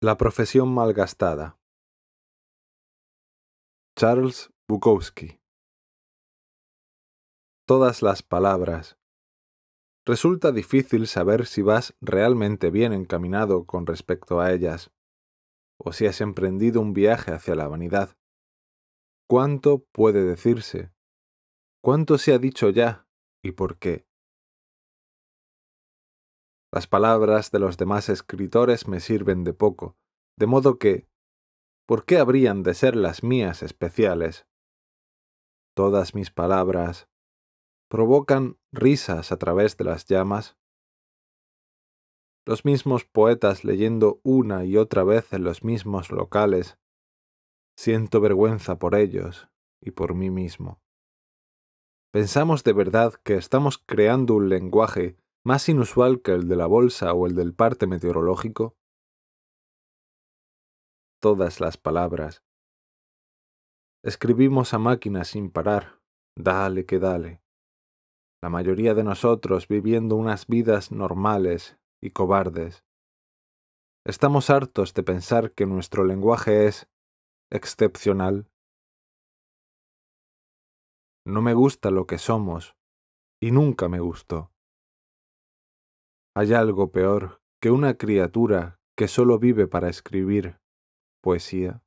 La profesión malgastada. Charles Bukowski. Todas las palabras. Resulta difícil saber si vas realmente bien encaminado con respecto a ellas, o si has emprendido un viaje hacia la vanidad. ¿Cuánto puede decirse? ¿Cuánto se ha dicho ya? ¿Y por qué? Las palabras de los demás escritores me sirven de poco, de modo que, ¿por qué habrían de ser las mías especiales? Todas mis palabras provocan risas a través de las llamas. Los mismos poetas leyendo una y otra vez en los mismos locales. Siento vergüenza por ellos y por mí mismo. Pensamos de verdad que estamos creando un lenguaje más inusual que el de la bolsa o el del parte meteorológico? Todas las palabras. Escribimos a máquina sin parar, dale que dale. La mayoría de nosotros viviendo unas vidas normales y cobardes. Estamos hartos de pensar que nuestro lenguaje es excepcional. No me gusta lo que somos, y nunca me gustó. Hay algo peor que una criatura que solo vive para escribir poesía.